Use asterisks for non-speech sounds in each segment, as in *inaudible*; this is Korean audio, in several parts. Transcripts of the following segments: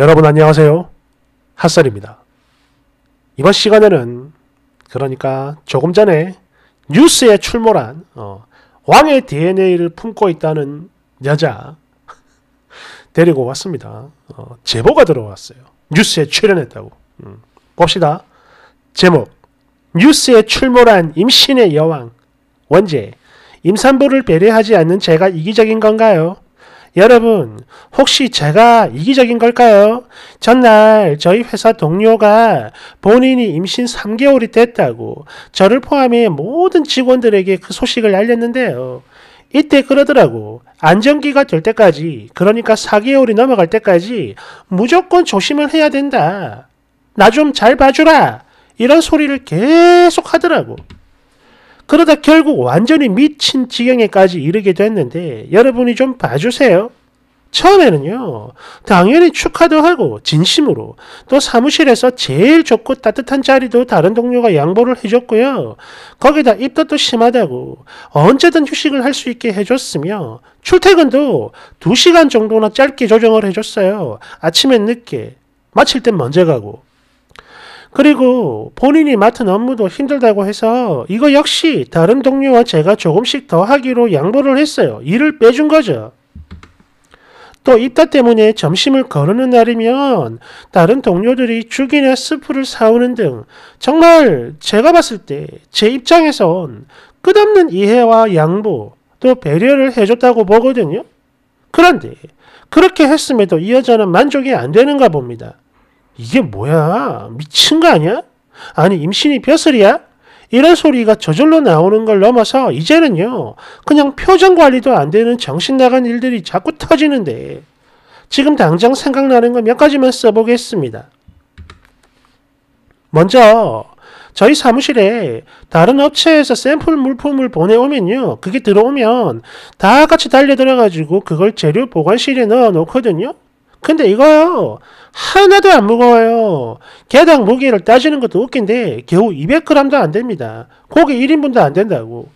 여러분 안녕하세요. 핫설입니다. 이번 시간에는 그러니까 조금 전에 뉴스에 출몰한 어, 왕의 DNA를 품고 있다는 여자 *laughs* 데리고 왔습니다. 어, 제보가 들어왔어요. 뉴스에 출연했다고. 음, 봅시다. 제목 뉴스에 출몰한 임신의 여왕 원제 임산부를 배려하지 않는 제가 이기적인 건가요? 여러분, 혹시 제가 이기적인 걸까요? 전날 저희 회사 동료가 본인이 임신 3개월이 됐다고 저를 포함해 모든 직원들에게 그 소식을 알렸는데요. 이때 그러더라고. 안정기가 될 때까지, 그러니까 4개월이 넘어갈 때까지 무조건 조심을 해야 된다. 나 좀 잘 봐주라. 이런 소리를 계속 하더라고. 그러다 결국 완전히 미친 지경에까지 이르게 됐는데 여러분이 좀 봐주세요. 처음에는요, 당연히 축하도 하고, 진심으로, 또 사무실에서 제일 좋고 따뜻한 자리도 다른 동료가 양보를 해줬고요. 거기다 입덧도 심하다고, 언제든 휴식을 할 수 있게 해줬으며, 출퇴근도 2시간 정도나 짧게 조정을 해줬어요. 아침엔 늦게, 마칠 땐 먼저 가고, 그리고 본인이 맡은 업무도 힘들다고 해서 이거 역시 다른 동료와 제가 조금씩 더 하기로 양보를 했어요. 일을 빼준 거죠. 또 이따 때문에 점심을 거르는 날이면 다른 동료들이 죽이나 스프를 사오는 등 정말 제가 봤을 때 제 입장에선 끝없는 이해와 양보 또 배려를 해줬다고 보거든요. 그런데 그렇게 했음에도 이 여자는 만족이 안 되는가 봅니다. 이게 뭐야? 미친 거 아니야? 아니 임신이 벼슬이야? 이런 소리가 저절로 나오는 걸 넘어서 이제는요 그냥 표정 관리도 안 되는 정신 나간 일들이 자꾸 터지는데 지금 당장 생각나는 거 몇 가지만 써보겠습니다. 먼저 저희 사무실에 다른 업체에서 샘플 물품을 보내오면요. 그게 들어오면 다 같이 달려들어가지고 그걸 재료 보관실에 넣어놓거든요. 근데 이거요 하나도 안 무거워요 개당 무게를 따지는 것도 웃긴데 겨우 200g도 안 됩니다 고기 1인분도 안 된다고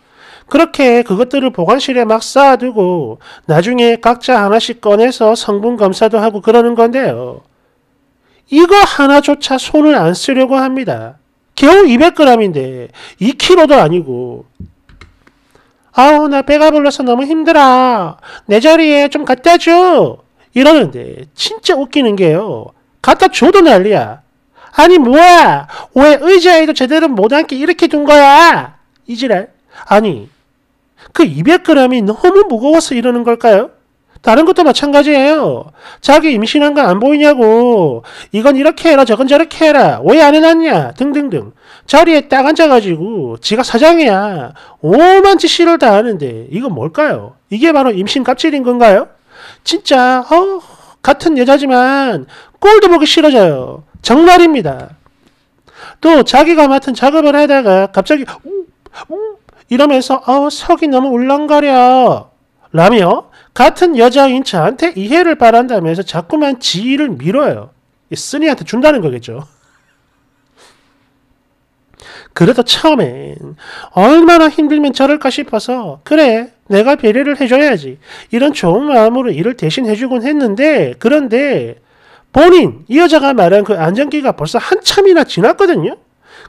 그렇게 그것들을 보관실에 막 쌓아두고 나중에 각자 하나씩 꺼내서 성분 검사도 하고 그러는 건데요 이거 하나조차 손을 안 쓰려고 합니다 겨우 200g인데 2kg도 아니고 아우 나 배가 불러서 너무 힘들어 내 자리에 좀 갖다 줘 이러는데 진짜 웃기는 게요. 갖다 줘도 난리야. 아니 뭐야 왜 의자에도 제대로 못 앉게 이렇게 둔 거야 이지랄 아니 그 200g이 너무 무거워서 이러는 걸까요? 다른 것도 마찬가지예요. 자기 임신한 거 안 보이냐고. 이건 이렇게 해라, 저건 저렇게 해라. 왜 안 해놨냐? 등등등. 자리에 딱 앉아가지고 지가 사장이야. 오만 짓씨를다 하는데 이건 뭘까요? 이게 바로 임신 갑질인 건가요? 진짜 어 같은 여자지만 꼴도 보기 싫어져요. 정말입니다. 또 자기가 맡은 작업을 하다가 갑자기 음, 음, 이러면서 어 속이 너무 울렁거려 라며 같은 여자인 저한테 이해를 바란다면서 자꾸만 지위를 밀어요. 쓰니한테 준다는 거겠죠. 그래도 처음엔 얼마나 힘들면 저럴까 싶어서 그래 내가 배려를 해줘야지. 이런 좋은 마음으로 일을 대신 해주곤 했는데, 그런데 본인, 이 여자가 말한 그 안정기가 벌써 한참이나 지났거든요?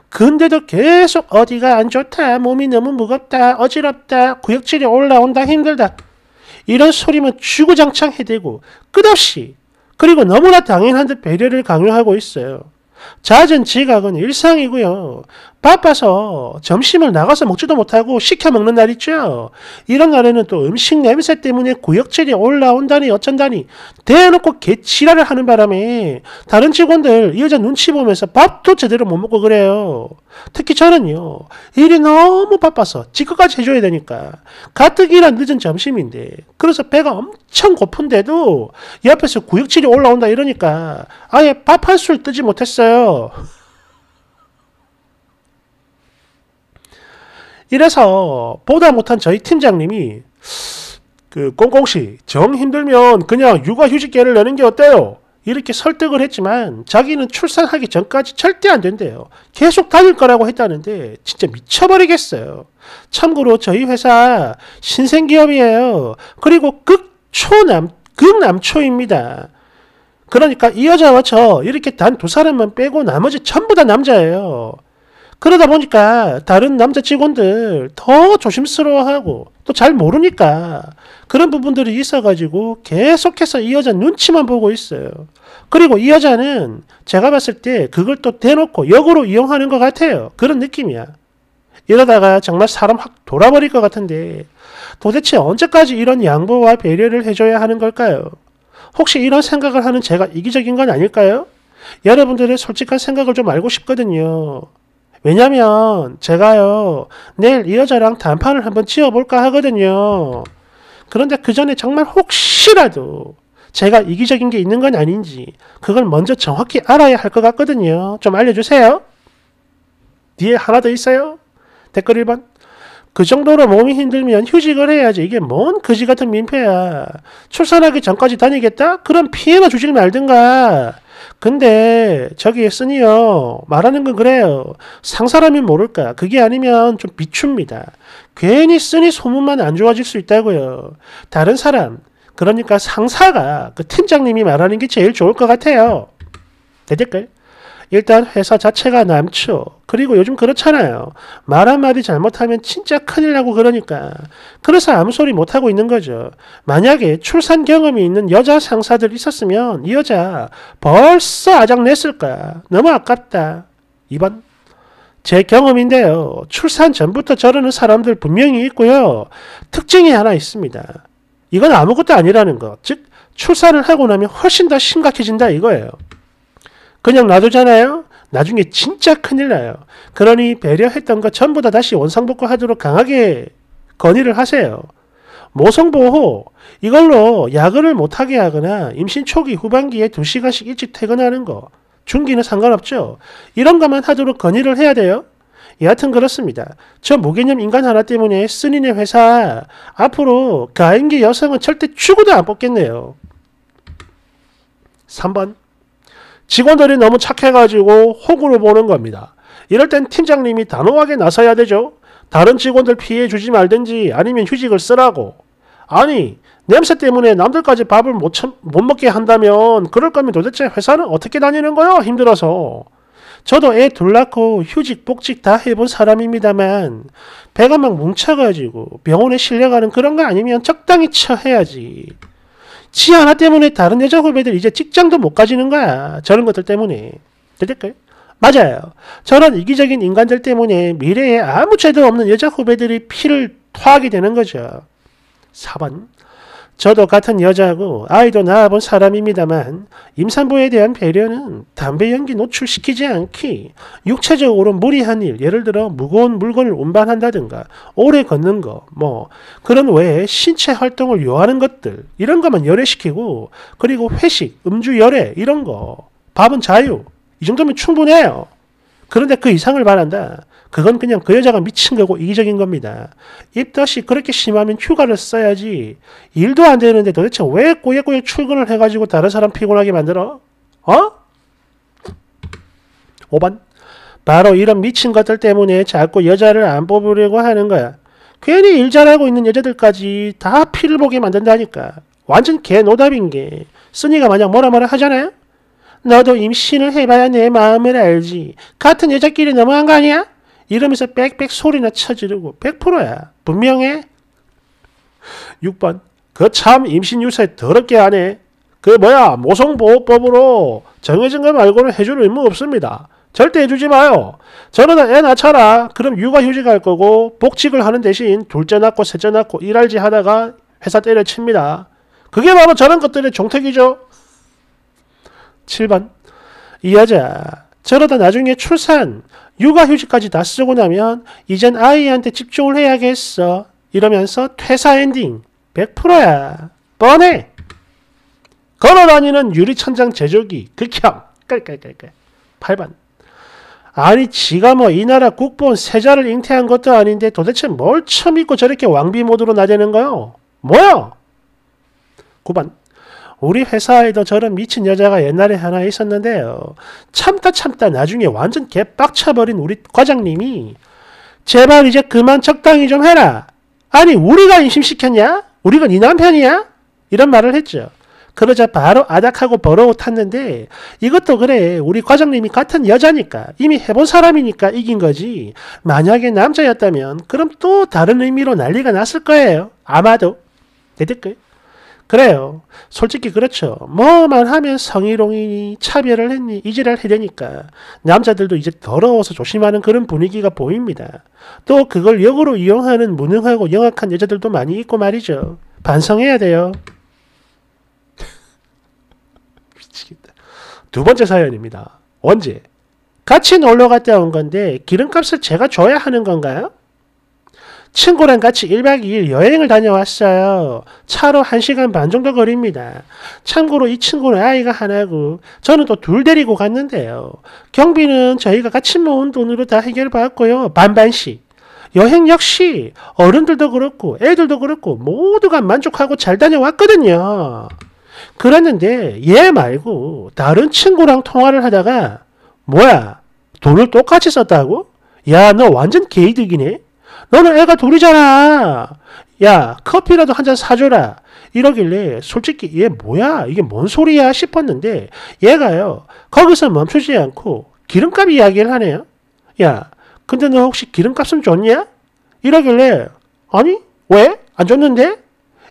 근데도 계속 어디가 안 좋다, 몸이 너무 무겁다, 어지럽다, 구역질이 올라온다, 힘들다. 이런 소리만 주구장창 해대고 끝없이 그리고 너무나 당연한 듯 배려를 강요하고 있어요. 잦은 지각은 일상이고요. 바빠서 점심을 나가서 먹지도 못하고 시켜 먹는 날 있죠. 이런 날에는 또 음식 냄새 때문에 구역질이 올라온다니 어쩐다니 대놓고 개치랄을 하는 바람에 다른 직원들 이 여자 눈치 보면서 밥도 제대로 못 먹고 그래요. 특히 저는요. 일이 너무 바빠서 지금까지 해줘야 되니까 가뜩이나 늦은 점심인데 그래서 배가 엄청 고픈데도 옆에서 구역질이 올라온다 이러니까 아예 밥 한 술 뜨지 못했어요. 이래서 보다 못한 저희 팀장님이 그 꽁꽁씨 정 힘들면 그냥 육아휴직계를 내는 게 어때요? 이렇게 설득을 했지만 자기는 출산하기 전까지 절대 안 된대요. 계속 다닐 거라고 했다는데 진짜 미쳐버리겠어요. 참고로 저희 회사 신생기업이에요. 그리고 극초남 극남초입니다. 그러니까 이 여자와 저 이렇게 단 두 사람만 빼고 나머지 전부 다 남자예요. 그러다 보니까 다른 남자 직원들 더 조심스러워하고 또 잘 모르니까 그런 부분들이 있어가지고 계속해서 이 여자 눈치만 보고 있어요. 그리고 이 여자는 제가 봤을 때 그걸 또 대놓고 역으로 이용하는 것 같아요. 그런 느낌이야. 이러다가 정말 사람 확 돌아버릴 것 같은데 도대체 언제까지 이런 양보와 배려를 해줘야 하는 걸까요? 혹시 이런 생각을 하는 제가 이기적인 건 아닐까요? 여러분들의 솔직한 생각을 좀 알고 싶거든요. 왜냐면 제가요 내일 이 여자랑 단판을 한번 지어볼까 하거든요. 그런데 그 전에 정말 혹시라도 제가 이기적인 게 있는 건 아닌지 그걸 먼저 정확히 알아야 할 것 같거든요. 좀 알려주세요. 뒤에 하나 더 있어요. 댓글 1번. 그 정도로 몸이 힘들면 휴직을 해야지. 이게 뭔 거지 같은 민폐야. 출산하기 전까지 다니겠다? 그럼 피해나 주질 말든가. 근데 저기 쓰니요 말하는 건 그래요. 상사라면 모를까. 그게 아니면 좀 비춥니다. 괜히 쓰니 소문만 안 좋아질 수 있다고요. 다른 사람, 그러니까 상사가 그 팀장님이 말하는 게 제일 좋을 것 같아요. 되될까요? 일단 회사 자체가 남초 그리고 요즘 그렇잖아요. 말 한마디 잘못하면 진짜 큰일 나고 그러니까. 그래서 아무 소리 못하고 있는 거죠. 만약에 출산 경험이 있는 여자 상사들 있었으면 이 여자 벌써 아작 냈을 거야. 너무 아깝다. 2번. 제 경험인데요. 출산 전부터 저러는 사람들 분명히 있고요. 특징이 하나 있습니다. 이건 아무것도 아니라는 것. 즉, 출산을 하고 나면 훨씬 더 심각해진다 이거예요. 그냥 놔두잖아요. 나중에 진짜 큰일 나요. 그러니 배려했던 것 전부 다 다시 원상복구 하도록 강하게 건의를 하세요. 모성보호 이걸로 야근을 못하게 하거나 임신 초기 후반기에 2시간씩 일찍 퇴근하는 거 중기는 상관없죠. 이런 것만 하도록 건의를 해야 돼요. 여하튼 그렇습니다. 저 무개념 인간 하나 때문에 쓰니네 회사 앞으로 가임기 여성은 절대 죽어도 안 뽑겠네요. 3번 직원들이 너무 착해가지고 호구로 보는 겁니다. 이럴 땐 팀장님이 단호하게 나서야 되죠. 다른 직원들 피해 주지 말든지 아니면 휴직을 쓰라고. 아니, 냄새 때문에 남들까지 밥을 못, 참, 못 먹게 한다면 그럴 거면 도대체 회사는 어떻게 다니는 거야? 힘들어서. 저도 애 둘 낳고 휴직, 복직 다 해본 사람입니다만 배가 막 뭉쳐가지고 병원에 실려가는 그런 거 아니면 적당히 처해야지. 지 하나 때문에 다른 여자 후배들 이제 직장도 못 가지는 거야. 저런 것들 때문에. 됐까요 맞아요. 저런 이기적인 인간들 때문에 미래에 아무 죄도 없는 여자 후배들이 피를 토하게 되는 거죠. 4번 저도 같은 여자고 아이도 낳아본 사람입니다만 임산부에 대한 배려는 담배 연기 노출시키지 않기, 육체적으로 무리한 일, 예를 들어 무거운 물건을 운반한다든가 오래 걷는 거, 뭐 그런 외에 신체 활동을 요하는 것들 이런 것만 열애시키고 그리고 회식, 음주 열애 이런 거, 밥은 자유 이 정도면 충분해요. 그런데 그 이상을 바란다. 그건 그냥 그 여자가 미친 거고 이기적인 겁니다. 입덧이 그렇게 심하면 휴가를 써야지 일도 안 되는데 도대체 왜 꼬예꼬예 출근을 해가지고 다른 사람 피곤하게 만들어? 어? 5번 바로 이런 미친 것들 때문에 자꾸 여자를 안 뽑으려고 하는 거야. 괜히 일 잘하고 있는 여자들까지 다 피를 보게 만든다니까. 완전 개노답인 게 쓰니가 만약 뭐라 뭐라 하잖아요? 너도 임신을 해봐야 내 마음을 알지. 같은 여자끼리 너무한 거 아니야? 이러면서 빽빽 소리나 쳐지르고 100%야. 분명해. 6번. 그 참 임신유사에 더럽게 하네. 그 뭐야 모성보호법으로 정해진 거 말고는 해줄 의무 없습니다. 절대 해주지 마요. 저는애 낳잖아. 그럼 육아휴직할 거고 복직을 하는 대신 둘째 낳고 셋째 낳고 일할지 하다가 회사 때려칩니다. 그게 바로 저런 것들의 종택이죠. 7번 이 여자 저러다 나중에 출산, 육아휴직까지 다 쓰고 나면 이젠 아이한테 집중을 해야겠어. 이러면서 퇴사 엔딩 100%야. 뻔해. 걸어다니는 유리천장 제조기 극혐. 깔깔깔깔. 8번 아니 지가 뭐 이 나라 국본 세자를 잉태한 것도 아닌데 도대체 뭘 처음 믿고 저렇게 왕비 모드로 나대는 거요? 뭐요9번 우리 회사에도 저런 미친 여자가 옛날에 하나 있었는데요. 참다 참다 나중에 완전 개빡쳐버린 우리 과장님이 제발 이제 그만 적당히 좀 해라. 아니 우리가 임신시켰냐? 우리가 네 남편이야? 이런 말을 했죠. 그러자 바로 아닥하고 버러워 탔는데 이것도 그래 우리 과장님이 같은 여자니까 이미 해본 사람이니까 이긴 거지 만약에 남자였다면 그럼 또 다른 의미로 난리가 났을 거예요 아마도 대댓글 그래요. 솔직히 그렇죠. 뭐만 하면 성희롱이니 차별을 했니 이질랄 해대니까 남자들도 이제 더러워서 조심하는 그런 분위기가 보입니다. 또 그걸 역으로 이용하는 무능하고 영악한 여자들도 많이 있고 말이죠. 반성해야 돼요. *laughs* 미치겠다. 두 번째 사연입니다. 언제? 같이 놀러 갔다 온 건데 기름값을 제가 줘야 하는 건가요? 친구랑 같이 1박 2일 여행을 다녀왔어요. 차로 1시간 반 정도 거립니다 참고로 이 친구는 아이가 하나고 저는 또 둘 데리고 갔는데요. 경비는 저희가 같이 모은 돈으로 다해결받고요 반반씩. 여행 역시 어른들도 그렇고 애들도 그렇고 모두가 만족하고 잘 다녀왔거든요. 그랬는데 얘 말고 다른 친구랑 통화를 하다가 뭐야 돈을 똑같이 썼다고? 야 너 완전 개이득이네? 너는 애가 둘이잖아. 야, 커피라도 한 잔 사줘라. 이러길래 솔직히 얘 뭐야? 이게 뭔 소리야? 싶었는데 얘가요. 거기서 멈추지 않고 기름값 이야기를 하네요. 야, 근데 너 혹시 기름값 은 줬냐? 이러길래 아니? 왜? 안 줬는데?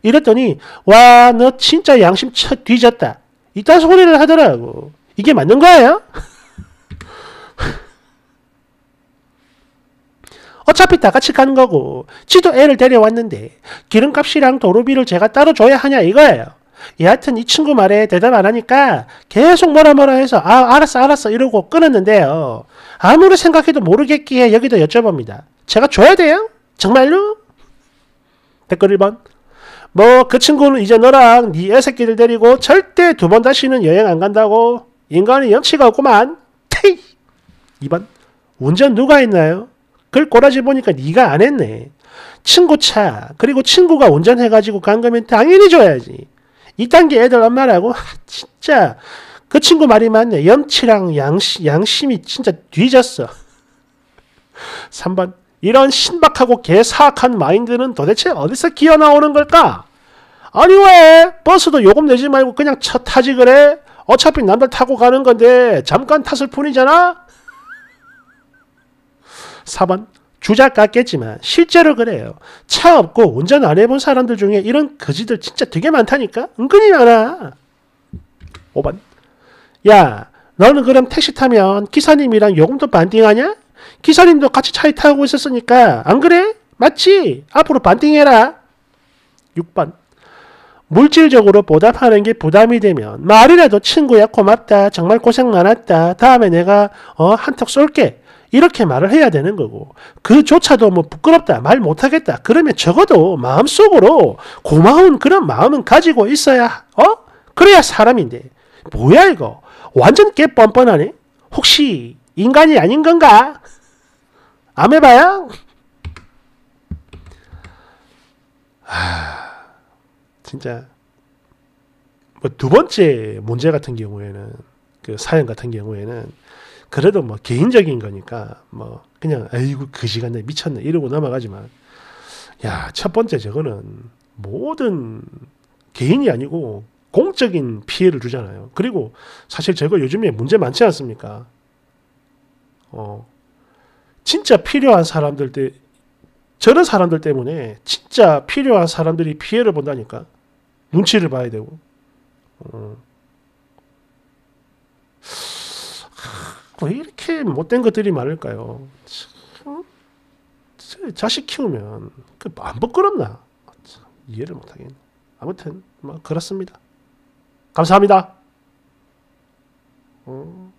이랬더니 와, 너 진짜 양심 쳐 뒤졌다. 이딴 소리를 하더라고. 이게 맞는 거예요? 어차피 다 같이 가는 거고 지도 애를 데려왔는데 기름값이랑 도로비를 제가 따로 줘야 하냐 이거예요. 예, 여하튼 이 친구 말에 대답 안 하니까 계속 뭐라 뭐라 해서 아 알았어 알았어 이러고 끊었는데요. 아무리 생각해도 모르겠기에 여기도 여쭤봅니다. 제가 줘야 돼요? 정말로? 댓글 1번 뭐 그 친구는 이제 너랑 네 애새끼를 데리고 절대 두 번 다시는 여행 안 간다고 인간의 염치가 없구만 테이 2번 운전 누가 했나요? 그걸 꼬라지 보니까 네가 안 했네. 친구 차 그리고 친구가 운전해가지고 간 거면 당연히 줘야지. 이딴게 애들 엄마라고 하, 진짜 그 친구 말이 맞네. 염치랑 양심, 양심이 진짜 뒤졌어. 3번 이런 신박하고 개사악한 마인드는 도대체 어디서 기어 나오는 걸까? 아니 왜 버스도 요금 내지 말고 그냥 차 타지 그래? 어차피 남들 타고 가는 건데 잠깐 탔을 뿐이잖아? 4번 주작 같겠지만 실제로 그래요. 차 없고 운전 안 해본 사람들 중에 이런 거지들 진짜 되게 많다니까? 은근히 많아. 5번 야 너는 그럼 택시 타면 기사님이랑 요금도 반띵하냐? 기사님도 같이 차에 타고 있었으니까 안 그래? 맞지? 앞으로 반띵해라. 6번 물질적으로 보답하는 게 부담이 되면 말이라도 친구야 고맙다 정말 고생 많았다 다음에 내가 어 한턱 쏠게 이렇게 말을 해야 되는 거고 그조차도 뭐 부끄럽다 말 못하겠다 그러면 적어도 마음속으로 고마운 그런 마음은 가지고 있어야 어 그래야 사람인데 뭐야 이거 완전 개 뻔뻔하네 혹시 인간이 아닌 건가 아메바야 아 진짜 뭐 두 번째 문제 같은 경우에는 그 사연 같은 경우에는 그래도 뭐 개인적인 거니까 뭐 그냥 아이고 그 시간에 미쳤네 이러고 넘어가지만 야첫 번째 저거는 모든 개인이 아니고 공적인 피해를 주잖아요. 그리고 사실 저거 요즘에 문제 많지 않습니까? 어 진짜 필요한 사람들 때 저런 사람들 때문에 진짜 필요한 사람들이 피해를 본다니까 눈치를 봐야 되고. 어. 왜 이렇게 못된 것들이 많을까요? 참, 자식 키우면 안 그 부끄럽나? 참, 이해를 못하겠 아무튼 뭐 그렇습니다. 감사합니다. 음.